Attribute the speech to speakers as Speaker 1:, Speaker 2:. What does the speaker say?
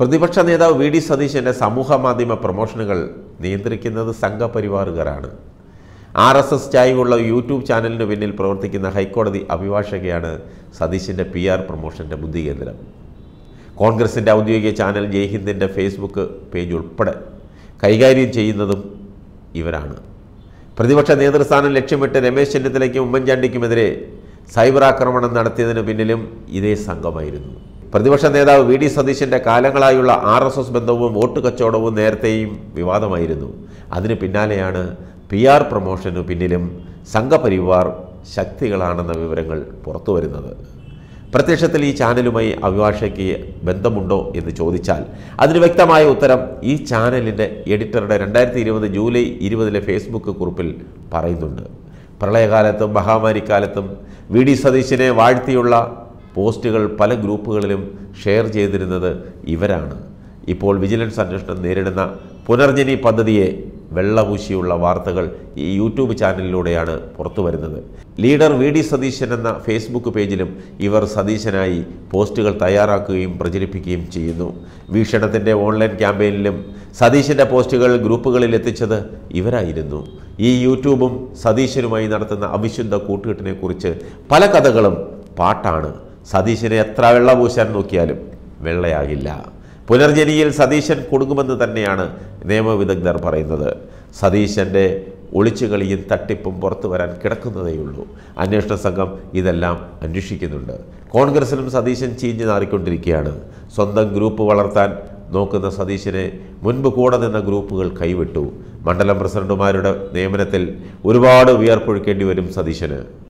Speaker 1: പ്രതിപക്ഷ നേതാവ് V D സതീശൻ്റെ സമൂഹ മാധ്യമ പ്രൊമോഷനുകൾ നിയന്ത്രിക്കുന്നത് സംഘപരിവാറുകാരാണ് ആർ എസ് എസ് ചായ്വുള്ള യൂട്യൂബ് ചാനലിന് പിന്നിൽ പ്രവർത്തിക്കുന്ന ഹൈക്കോടതി അഭിഭാഷകയാണ് സതീശിൻ്റെ പി ആർ പ്രൊമോഷൻ്റെ ബുദ്ധികേന്ദ്രം കോൺഗ്രസിൻ്റെ ഔദ്യോഗിക ചാനൽ ജയ്ഹിന്ദിൻ്റെ ഫേസ്ബുക്ക് പേജ് ഉൾപ്പെടെ കൈകാര്യം ചെയ്യുന്നതും ഇവരാണ് പ്രതിപക്ഷ നേതൃസ്ഥാനം ലക്ഷ്യമിട്ട് രമേശ് ചെന്നിത്തലയ്ക്കും ഉമ്മൻചാണ്ടിക്കുമെതിരെ സൈബർ ആക്രമണം നടത്തിയതിന് പിന്നിലും ഇതേ സംഘമായിരുന്നു പ്രതിപക്ഷ നേതാവ് വി ഡി സതീശൻ്റെ കാലങ്ങളായുള്ള ആർ എസ് എസ് ബന്ധവും വോട്ട് കച്ചവടവും നേരത്തെയും വിവാദമായിരുന്നു അതിന് പിന്നാലെയാണ് പി ആർ പ്രൊമോഷനു പിന്നിലും സംഘപരിവാർ ശക്തികളാണെന്ന വിവരങ്ങൾ പുറത്തു വരുന്നത് പ്രത്യക്ഷത്തിൽ ഈ ചാനലുമായി അഭിഭാഷയ്ക്ക് ബന്ധമുണ്ടോ എന്ന് ചോദിച്ചാൽ അതിന് വ്യക്തമായ ഉത്തരം ഈ ചാനലിൻ്റെ എഡിറ്ററുടെ രണ്ടായിരത്തി ഇരുപത് ജൂലൈ ഇരുപതിലെ ഫേസ്ബുക്ക് കുറിപ്പിൽ പറയുന്നുണ്ട് പ്രളയകാലത്തും മഹാമാരിക്കാലത്തും വി ഡി സതീശിനെ വാഴ്ത്തിയുള്ള പോസ്റ്റുകൾ പല ഗ്രൂപ്പുകളിലും ഷെയർ ചെയ്തിരുന്നത് ഇവരാണ് ഇപ്പോൾ വിജിലൻസ് അന്വേഷണം നേരിടുന്ന പുനർജനി പദ്ധതിയെ വെള്ളപൂശിയുള്ള വാർത്തകൾ ഈ യൂട്യൂബ് ചാനലിലൂടെയാണ് പുറത്തു വരുന്നത് ലീഡർ വി ഡി സതീശൻ എന്ന ഫേസ്ബുക്ക് പേജിലും ഇവർ സതീശനായി പോസ്റ്റുകൾ തയ്യാറാക്കുകയും പ്രചരിപ്പിക്കുകയും ചെയ്യുന്നു വീക്ഷണത്തിൻ്റെ ഓൺലൈൻ ക്യാമ്പയിനിലും സതീശൻ്റെ പോസ്റ്റുകൾ ഗ്രൂപ്പുകളിൽ എത്തിച്ചത് ഇവരായിരുന്നു ഈ യൂട്യൂബും സതീശനുമായി നടത്തുന്ന അവിശുദ്ധ കൂട്ടുകെട്ടിനെക്കുറിച്ച് പല കഥകളും പാട്ടാണ് സതീശിനെ എത്ര വെള്ള പൂശാൻ നോക്കിയാലും വെള്ളയാകില്ല പുനർജനിയിൽ സതീശൻ കൊടുക്കുമെന്ന് തന്നെയാണ് നിയമവിദഗ്ധർ പറയുന്നത് സതീശൻ്റെ ഒളിച്ചുകളിയും തട്ടിപ്പും പുറത്തു വരാൻ കിടക്കുന്നതേയുള്ളൂ അന്വേഷണ സംഘം ഇതെല്ലാം അന്വേഷിക്കുന്നുണ്ട് കോൺഗ്രസിലും സതീശൻ ചീഞ്ഞു നാറിക്കൊണ്ടിരിക്കുകയാണ് സ്വന്തം ഗ്രൂപ്പ് വളർത്താൻ നോക്കുന്ന സതീശനെ മുൻപ് കൂടെ നിന്ന ഗ്രൂപ്പുകൾ കൈവിട്ടു മണ്ഡലം പ്രസിഡന്റുമാരുടെ നിയമനത്തിൽ ഒരുപാട് വിയർപ്പൊഴുക്കേണ്ടി വരും സതീശന്